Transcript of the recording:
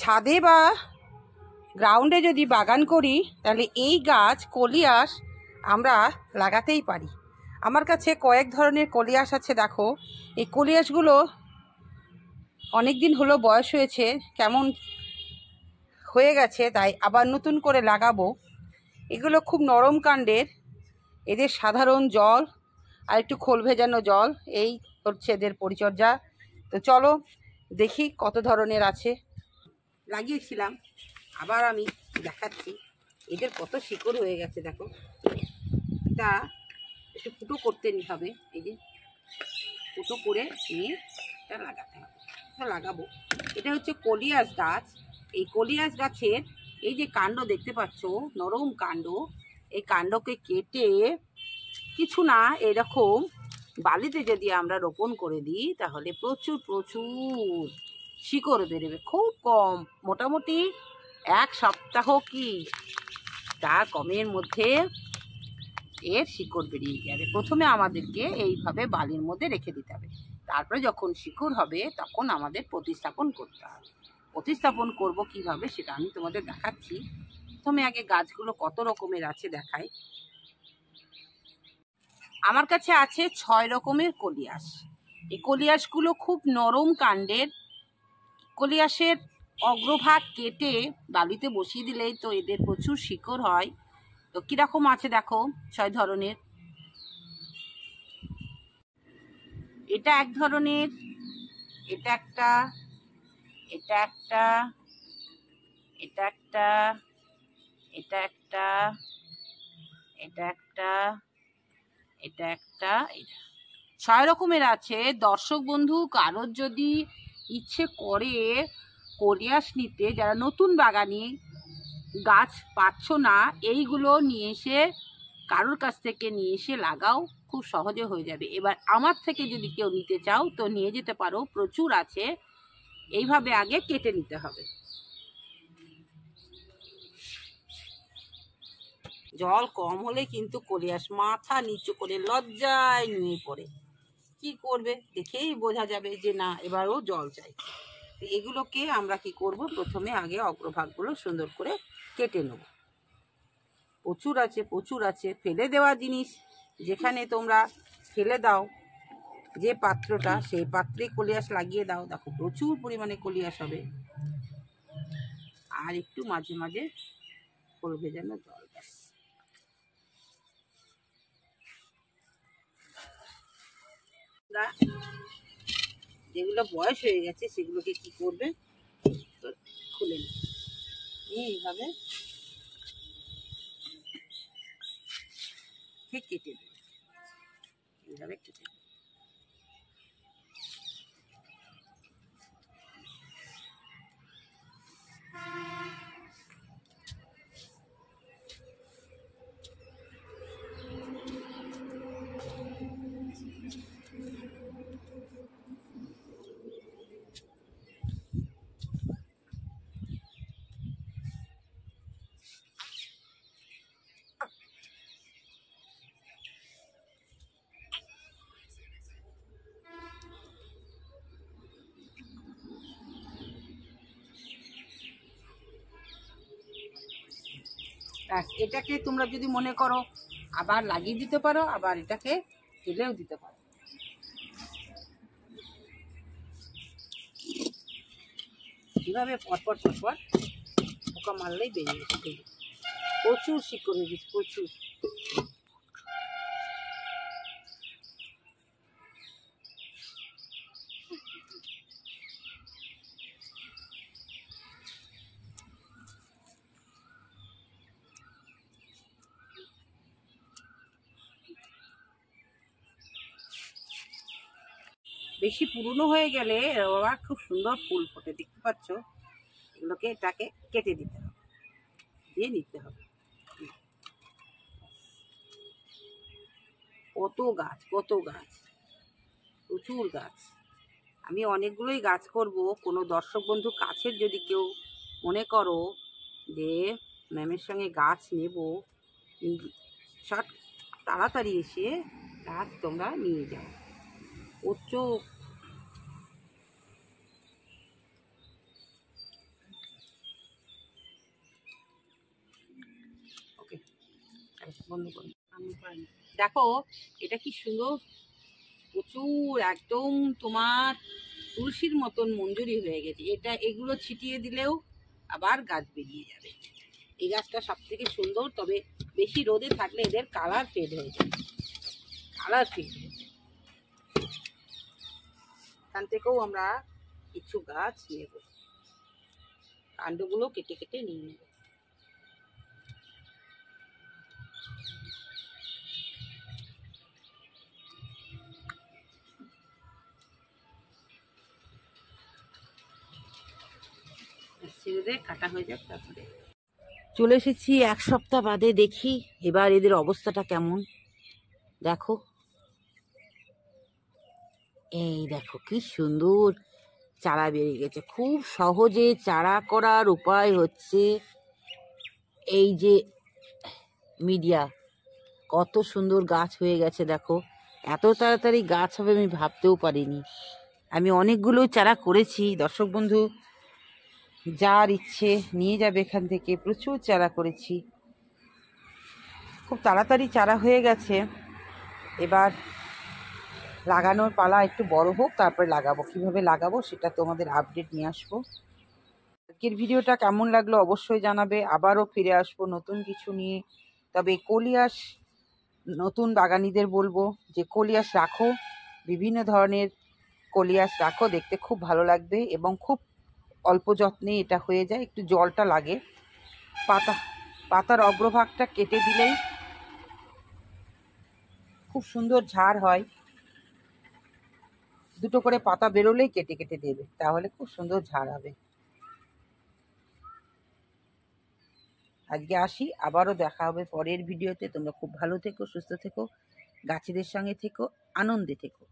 ছাদে বা গ্রাউন্ডে যদি বাগান করি তাহলে এই গাছ কলিয়াস আমরা লাগাতেই পারি আমার কাছে কয়েক ধরনের কলিয়াস আছে দেখো এই কলিয়াসগুলো অনেক দিন হলো বয়স হয়েছে কেমন হয়ে গেছে তাই আবার নতুন করে লাগাবো এগুলো খুব নরম কাণ্ডের এদের সাধারণ জল আর একটু খোল ভেজানো জল এই হচ্ছে এদের পরিচর্যা তো চলো দেখি কত ধরনের আছে লাগিয়েছিলাম আবার আমি দেখাচ্ছি এদের কত শিকড় হয়ে গেছে দেখো এটা একটু ফুটো করতে হবে এই যে ফুটো করে নিয়ে এটা লাগাতে হবে এটা লাগাবো এটা হচ্ছে কলিয়াস গাছ এই কলিয়াস গাছের এই যে কাণ্ড দেখতে পাচ্ছ নরম কাণ্ড এই কাণ্ডকে কেটে কিছু না এরকম বালিতে যদি আমরা রোপণ করে দিই তাহলে প্রচুর প্রচুর শিকড় বেরোবে খুব কম মোটামুটি এক সপ্তাহ কি তার কমের মধ্যে এর শিকড় বেরিয়ে যাবে প্রথমে আমাদেরকে এইভাবে বালির মধ্যে রেখে দিতে হবে তারপরে যখন শিকড় হবে তখন আমাদের প্রতিস্থাপন করতে হবে প্রতিস্থাপন করব কিভাবে সেটা আমি তোমাদের দেখাচ্ছি প্রথমে আগে গাছগুলো কত রকমের আছে দেখাই আমার কাছে আছে ছয় রকমের কলিয়াস এই কলিয়াসগুলো খুব নরম কাণ্ডের কলিয়াসের অগ্রভাগ কেটে বালিতে বসিয়ে দিলেই তো এদের প্রচুর শিকড় হয় তো কীরকম আছে দেখো ছয় ধরনের এটা এক ধরনের এটা একটা এটা একটা এটা একটা এটা একটা এটা একটা এটা একটা এটা ছয় রকমের আছে দর্শক বন্ধু কারোর যদি ইচ্ছে করে কোরিয়াস নিতে যারা নতুন বাগানি গাছ পাচ্ছ না এইগুলো নিয়ে এসে কারোর কাছ থেকে নিয়ে এসে লাগাও খুব সহজে হয়ে যাবে এবার আমার থেকে যদি কেউ নিতে চাও তো নিয়ে যেতে পারো প্রচুর আছে এইভাবে আগে কেটে নিতে হবে জল কম হলে কিন্তু করিয়াস মাথা নিচু করে লজ্জায় নিয়ে পড়ে কি করবে দেখেই বোঝা যাবে যে না এবারও জল চাই তো এগুলোকে আমরা কি করব প্রথমে আগে অগ্রভাগগুলো সুন্দর করে কেটে নেব প্রচুর আছে প্রচুর আছে ফেলে দেওয়া জিনিস যেখানে তোমরা ফেলে দাও যে পাত্রটা সেই পাত্রে কলিয়াস লাগিয়ে দাও দেখো প্রচুর পরিমাণে কলিয়াস হবে আর একটু মাঝে মাঝে করবে যেন জল আপনারা যেগুলো বয়স হয়ে গেছে সেগুলোকে কি করবে খুলে এইভাবে ঠিক কেটে দেবে এইভাবে কেটে দেবে ব্যাস এটাকে তোমরা যদি মনে করো আবার লাগিয়ে দিতে পারো আবার এটাকে তুলেও দিতে পারো কীভাবে পরপর পরপর পোকা মারলেই বেরিয়ে প্রচুর শিক্ষক প্রচুর বেশি পুরনো হয়ে গেলে আবার খুব সুন্দর ফুল ফোটে দেখতে পাচ্ছ এগুলোকে এটাকে কেটে দিতে হবে দিয়ে নিতে হবে কত গাছ কত গাছ প্রচুর গাছ আমি অনেকগুলোই গাছ করব কোনো দর্শক বন্ধু কাছের যদি কেউ মনে করো যে ম্যামের সঙ্গে গাছ নেব সব তাড়াতাড়ি এসে গাছ তোমরা নিয়ে যাও প্রচুর বন্ধ আমি দেখো এটা কি সুন্দর প্রচুর একদম তোমার তুলসীর মতন মঞ্জুরি হয়ে গেছে এটা এগুলো ছিটিয়ে দিলেও আবার গাছ বেরিয়ে যাবে এই গাছটা সব থেকে সুন্দর তবে বেশি রোদে থাকলে এদের কালার ফেড হয়ে যাবে কালার ফেড হয়ে যায় এখান থেকেও আমরা কিছু গাছ নেব কাণ্ডগুলো কেটে কেটে নিয়ে নেব কাটা হয়ে তারপরে চলে এসেছি এক সপ্তাহ বাদে দেখি এবার এদের অবস্থাটা কেমন দেখো এই দেখো কি সুন্দর চারা বেরিয়ে গেছে খুব সহজে চারা করার উপায় হচ্ছে এই যে মিডিয়া কত সুন্দর গাছ হয়ে গেছে দেখো এত তাড়াতাড়ি গাছ হবে আমি ভাবতেও পারিনি আমি অনেকগুলো চারা করেছি দর্শক বন্ধু যার ইচ্ছে নিয়ে যাবে এখান থেকে প্রচুর চারা করেছি খুব তাড়াতাড়ি চারা হয়ে গেছে এবার লাগানোর পালা একটু বড় হোক তারপরে লাগাবো কিভাবে লাগাবো সেটা তোমাদের আপডেট নিয়ে আসবো আজকের ভিডিওটা কেমন লাগলো অবশ্যই জানাবে আবারও ফিরে আসবো নতুন কিছু নিয়ে তবে কলিয়াস নতুন বাগানিদের বলবো যে কলিয়াস রাখো বিভিন্ন ধরনের কলিয়াস রাখো দেখতে খুব ভালো লাগবে এবং খুব অল্প যত্নে এটা হয়ে যায় একটু জলটা লাগে পাতা পাতার অগ্রভাগটা কেটে দিলেই খুব সুন্দর ঝাড় হয় দুটো করে পাতা বেরোলেই কেটে কেটে দেবে তাহলে খুব সুন্দর ঝাড় হবে আজকে আসি আবারও দেখা হবে পরের ভিডিওতে তোমরা খুব ভালো থেকো সুস্থ থেকো গাছেদের সঙ্গে থেকো আনন্দে থেকো